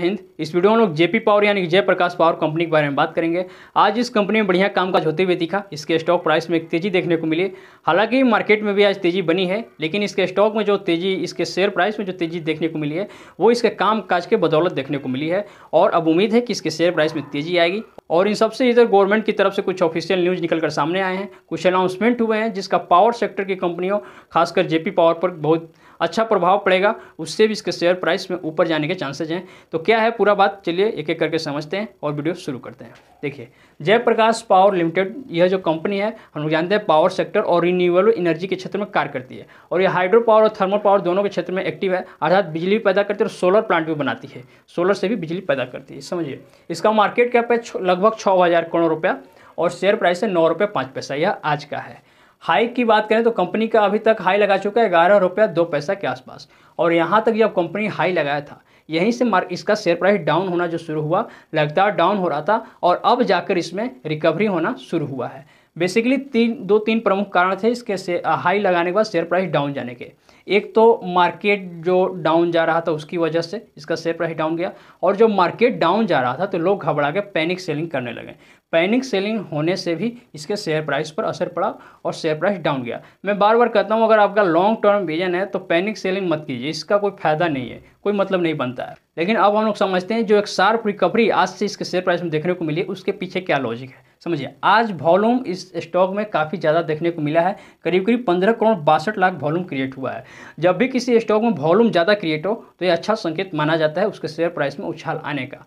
हिंद इस वीडियो में लोग जेपी पावर यानी कि जयप्रकाश पावर कंपनी के बारे में बात करेंगे आज इस कंपनी में बढ़िया कामकाज होते हुए दिखा इसके स्टॉक प्राइस में एक तेजी देखने को मिली हालांकि मार्केट में भी आज तेजी बनी है लेकिन इसके स्टॉक में जो तेजी इसके शेयर प्राइस में जो तेजी देखने को मिली है वो इसके काम के बदौलत देखने को मिली है और अब उम्मीद है कि इसके शेयर प्राइस में तेजी आएगी और इन सबसे इधर गवर्नमेंट की तरफ से कुछ ऑफिशियल न्यूज़ निकल कर सामने आए हैं कुछ अनाउंसमेंट हुए हैं जिसका पावर सेक्टर की कंपनियों खासकर जेपी पावर पर बहुत अच्छा प्रभाव पड़ेगा उससे भी इसके शेयर प्राइस में ऊपर जाने के चांसेज हैं तो क्या है पूरा बात चलिए एक एक करके समझते हैं और वीडियो शुरू करते हैं देखिए जयप्रकाश पावर लिमिटेड यह जो कंपनी है हम लोग जानते हैं पावर सेक्टर और रिन्यूएबल एनर्जी के क्षेत्र में कार्य करती है और यह हाइड्रो पावर और थर्मल पावर दोनों के क्षेत्र में एक्टिव है अर्थात बिजली पैदा करती है और सोलर प्लांट भी बनाती है सोलर से भी बिजली पैदा करती है समझिए इसका मार्केट कैप है लगभग छः करोड़ रुपया और शेयर प्राइस है नौ रुपये पाँच पैसा यह आज का है हाई की बात करें तो कंपनी का अभी तक हाई लगा चुका है ग्यारह रुपया दो पैसा के आसपास और यहाँ तक जब कंपनी हाई लगाया था यहीं से मार इसका शेयर प्राइस डाउन होना जो शुरू हुआ लगातार डाउन हो रहा था और अब जाकर इसमें रिकवरी होना शुरू हुआ है बेसिकली तीन दो तीन प्रमुख कारण थे इसके से हाई लगाने के बाद शेयर प्राइस डाउन जाने के एक तो मार्केट जो डाउन जा रहा था उसकी वजह से इसका शेयर प्राइस डाउन गया और जो मार्केट डाउन जा रहा था तो लोग घबरा के पैनिक सेलिंग करने लगे पैनिक सेलिंग होने से भी इसके शेयर प्राइस पर असर पड़ा और शेयर प्राइस डाउन गया मैं बार बार कहता हूँ अगर आपका लॉन्ग टर्म विजन है तो पैनिक सेलिंग मत कीजिए इसका कोई फायदा नहीं है कोई मतलब नहीं बनता है लेकिन अब हम लोग समझते हैं जो एक शार्प रिकवरी आज से इसके शेयर प्राइस में देखने को मिली उसके पीछे क्या लॉजिक है समझिए आज वॉल्यूम इस स्टॉक में काफ़ी ज़्यादा देखने को मिला है करीब करीब पंद्रह करोड़ बासठ लाख वॉल्यूम क्रिएट हुआ है जब भी किसी स्टॉक में वॉल्यूम ज़्यादा क्रिएट हो तो ये अच्छा संकेत माना जाता है उसके शेयर प्राइस में उछाल आने का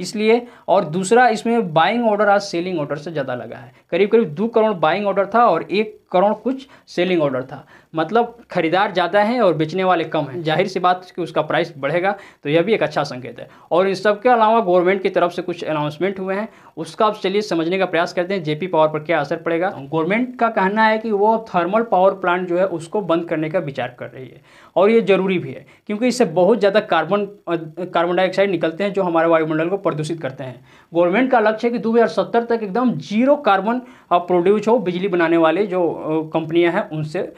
इसलिए और दूसरा इसमें बाइंग ऑर्डर आज सेलिंग ऑर्डर से ज़्यादा लगा है करीब करीब दो करोड़ बाइंग ऑर्डर था और एक करोड़ कुछ सेलिंग ऑर्डर था मतलब खरीदार ज़्यादा हैं और बेचने वाले कम हैं जाहिर सी बात कि उसका प्राइस बढ़ेगा तो यह भी एक अच्छा संकेत है और इन सब के अलावा गवर्नमेंट की तरफ से कुछ अनाउंसमेंट हुए हैं उसका अब चलिए समझने का प्रयास करते हैं जेपी पावर पर क्या असर पड़ेगा गवर्नमेंट का कहना है कि वो थर्मल पावर प्लांट जो है उसको बंद करने का विचार कर रही है और ये ज़रूरी भी है क्योंकि इससे बहुत ज़्यादा कार्बन कार्बन डाइऑक्साइड निकलते हैं जो हमारे वायुमंडल को प्रदूषित करते हैं गवर्नमेंट का लक्ष्य है कि दो तक एकदम जीरो कार्बन प्रोड्यूस हो बिजली बनाने वाले जो कंपनियां हैं उनसे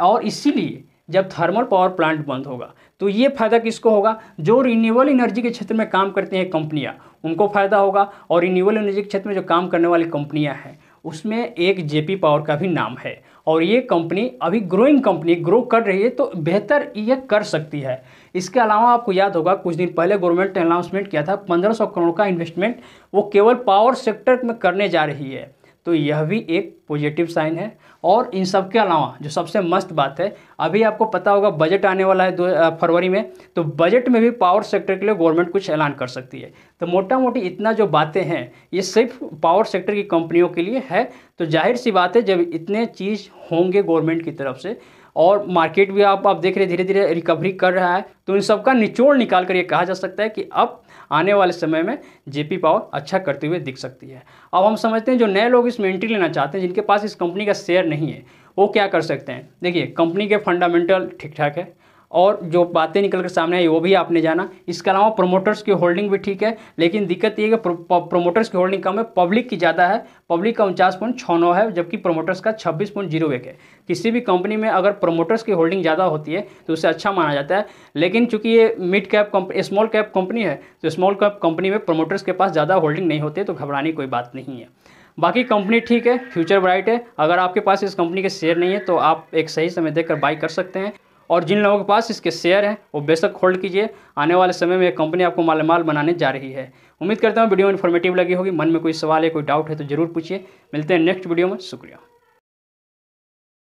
और इसीलिए जब थर्मल पावर प्लांट बंद होगा तो ये फायदा किसको होगा जो रिन्यूएबल एनर्जी के क्षेत्र में काम करते हैं कंपनियां उनको फायदा होगा और रिन्यूएबल एनर्जी के क्षेत्र में जो काम करने वाली कंपनियां हैं उसमें एक जेपी पावर का भी नाम है और ये कंपनी अभी ग्रोइंग कंपनी ग्रो कर रही है तो बेहतर ये कर सकती है इसके अलावा आपको याद होगा कुछ दिन पहले गवर्नमेंट ने अनाउंसमेंट किया था 1500 करोड़ का इन्वेस्टमेंट वो केवल पावर सेक्टर में करने जा रही है तो यह भी एक पॉजिटिव साइन है और इन सब के अलावा जो सबसे मस्त बात है अभी आपको पता होगा बजट आने वाला है दो फरवरी में तो बजट में भी पावर सेक्टर के लिए गवर्नमेंट कुछ ऐलान कर सकती है तो मोटा मोटी इतना जो बातें हैं ये सिर्फ पावर सेक्टर की कंपनियों के लिए है तो जाहिर सी बात है जब इतने चीज़ होंगे गवर्नमेंट की तरफ से और मार्केट भी आप आप देख रहे धीरे धीरे रिकवरी कर रहा है तो इन सब का निचोड़ निकाल कर ये कहा जा सकता है कि अब आने वाले समय में जेपी पावर अच्छा करते हुए दिख सकती है अब हम समझते हैं जो नए लोग इसमें एंट्री लेना चाहते हैं जिनके पास इस कंपनी का शेयर नहीं है वो क्या कर सकते हैं देखिए कंपनी के फंडामेंटल ठीक ठाक है और जो बातें निकल कर सामने आई वो भी आपने जाना इसके अलावा प्रोमोटर्स की होल्डिंग भी ठीक है लेकिन दिक्कत ये है कि प्रोमोटर्स की होल्डिंग कम है पब्लिक की ज़्यादा है पब्लिक का उनचास पॉइंट छः नौ है जबकि प्रोमोटर्स का छब्बीस पॉइंट जीरो एक है किसी भी कंपनी में अगर प्रोमोटर्स की होल्डिंग ज़्यादा होती है तो उसे अच्छा माना जाता है लेकिन चूंकि ये mid cap company small cap company है तो स्मॉल कैप कंपनी में प्रोमोटर्स के पास ज़्यादा होल्डिंग नहीं होती तो घबराने कोई बात नहीं है बाकी कंपनी ठीक है फ्यूचर ब्राइट है अगर आपके पास इस कंपनी के शेयर नहीं है तो आप एक सही समय देखकर बाई कर सकते हैं और जिन लोगों के पास इसके शेयर हैं वो बेशक होल्ड कीजिए आने वाले समय में कंपनी आपको मालामाल बनाने जा रही है उम्मीद करता हूँ वीडियो इन्फॉर्मेटिव लगी होगी मन में कोई सवाल है कोई डाउट है तो जरूर पूछिए मिलते हैं नेक्स्ट वीडियो में शुक्रिया